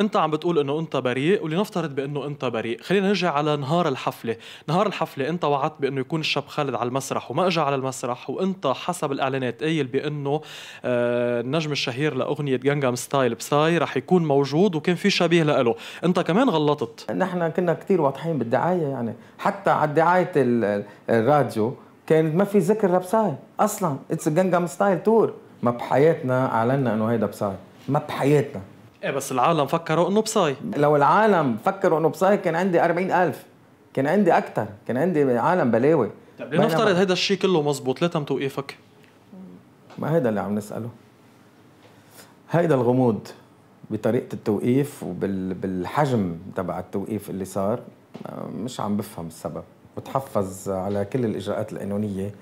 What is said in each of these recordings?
انت عم بتقول انه انت بريء ولنفترض بانه انت بريء خلينا نرجع على نهار الحفله نهار الحفله انت وعدت بانه يكون الشاب خالد على المسرح وما اجى على المسرح وانت حسب الاعلانات قايل بانه آه، النجم الشهير لاغنيه جانجام ستايل بساي رح يكون موجود وكان في شبيه له انت كمان غلطت نحن كنا كثير واضحين بالدعايه يعني حتى على دعايه الراديو كانت ما في ذكر لبساي اصلا اتس جانجام ستايل تور ما بحياتنا اعلنا انه هيدا بساي ما بحياتنا ايه بس العالم فكروا انه بصاي لو العالم فكروا انه بصاي كان عندي 40000 كان عندي اكثر كان عندي عالم بلاوي طيب لنفترض هذا الشيء كله مزبوط ليه تم توقيفك؟ ما هذا اللي عم نساله هيدا الغموض بطريقه التوقيف وبالحجم تبع التوقيف اللي صار مش عم بفهم السبب بتحفظ على كل الاجراءات القانونيه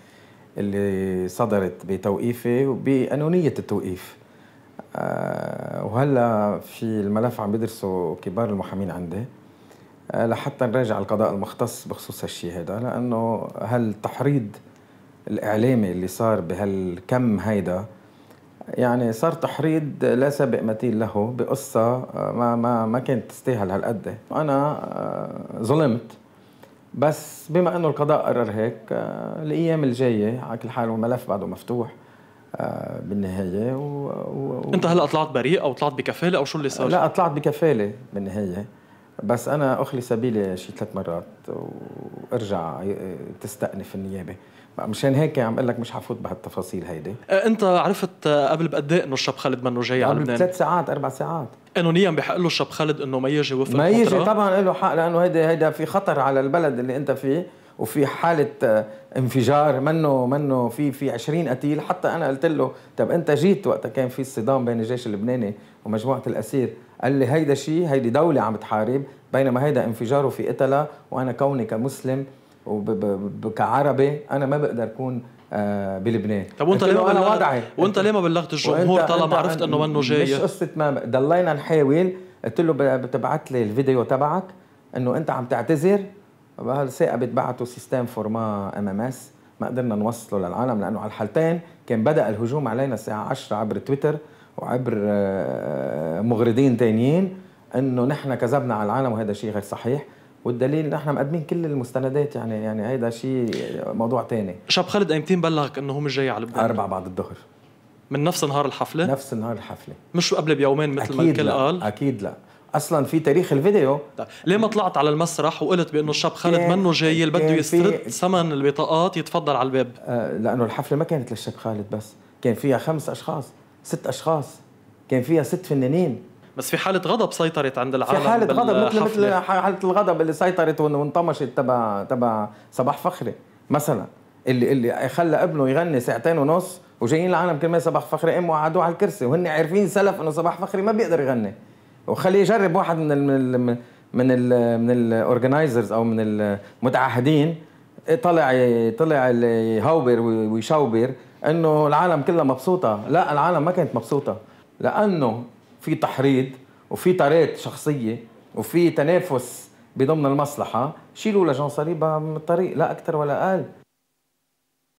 اللي صدرت بتوقيفي وبقانونيه التوقيف آه، وهلا في الملف عم بيدرسوا كبار المحامين عندي آه، لحتى نراجع القضاء المختص بخصوص هالشيء هذا لانه هالتحريض الاعلامي اللي صار بهالكم هيدا يعني صار تحريض لا سابق مثيل له بقصه آه، ما ما ما كانت تستاهل هالقد انا آه، ظلمت بس بما انه القضاء قرر هيك الايام الجايه على كل حال الملف بعده مفتوح آه، بالنهايه و... و... انت هلا طلعت بريء او طلعت بكفاله او شو اللي صار؟ لا طلعت بكفاله بالنهايه بس انا اخلي سبيلي شي ثلاث مرات وارجع آه، تستأنف النيابه مشان هيك عم اقول لك مش حفوت بهالتفاصيل هيدي آه، انت عرفت قبل بقد ايه انه الشاب خالد منه جاي على لبنان؟ ثلاث ساعات اربع ساعات قانونيا بحق له الشاب خالد انه ما يجي وفق ما يجي طبعا له حق لانه هيدا هيدا في خطر على البلد اللي انت فيه وفي حاله آه، انفجار منه منه في في 20 قتيل حتى انا قلت له طب انت جيت وقتها كان في صدام بين الجيش اللبناني ومجموعه الاسير قال لي هيدا شيء هيدي دوله عم تحارب بينما هيدا انفجار في قتلة وانا كوني كمسلم وكعربي انا ما بقدر اكون آه، بلبنان طب وانت ليه ما انا وضعي وانت ليه ما بلغت الجمهور طالما عرفت انه منه جاي مش قصه ما ضلينا نحاول قلت له بتبعت لي الفيديو تبعك انه انت عم تعتذر هالساعة بعثوا سيستم فورما ام ام اس ما قدرنا نوصله للعالم لانه على الحالتين كان بدا الهجوم علينا الساعه 10 عبر تويتر وعبر آه، مغردين تانيين انه نحن كذبنا على العالم وهذا شيء غير صحيح والدليل نحن مقدمين كل المستندات يعني يعني هيدا شيء موضوع تاني شاب خالد ايمتين بلغك انه هو مش جاي على لبنان؟ أربعة بعد الظهر من نفس نهار الحفله؟ نفس نهار الحفله مش قبل بيومين مثل ما الكل قال؟ اكيد لا اصلا في تاريخ الفيديو طيب. ليه ما طلعت على المسرح وقلت بانه الشاب خالد منه جاي اللي بده يسترد ثمن البطاقات يتفضل على الباب آه لانه الحفله ما كانت للشاب خالد بس كان فيها خمس اشخاص ست اشخاص كان فيها ست فنانين بس في حالة غضب سيطرت عند العالم في حالة غضب مثل مثل حالة الغضب اللي سيطرت وانطمشت تبع تبع صباح فخري مثلا اللي اللي خلى ابنه يغني ساعتين ونص وجايين العالم كرمال صباح فخري امه قعدوه على الكرسي وهن عارفين سلف انه صباح فخري ما بيقدر يغني وخليه يجرب واحد من الـ من الـ من الاورجنايزرز او من المتعهدين طلع طلع يهوبر ويشوبر انه العالم كلها مبسوطه لا العالم ما كانت مبسوطه لانه في تحريض وفي طريقة شخصيه وفي تنافس بضمن المصلحه شيلوا لجان صليبه من الطريق لا اكثر ولا اقل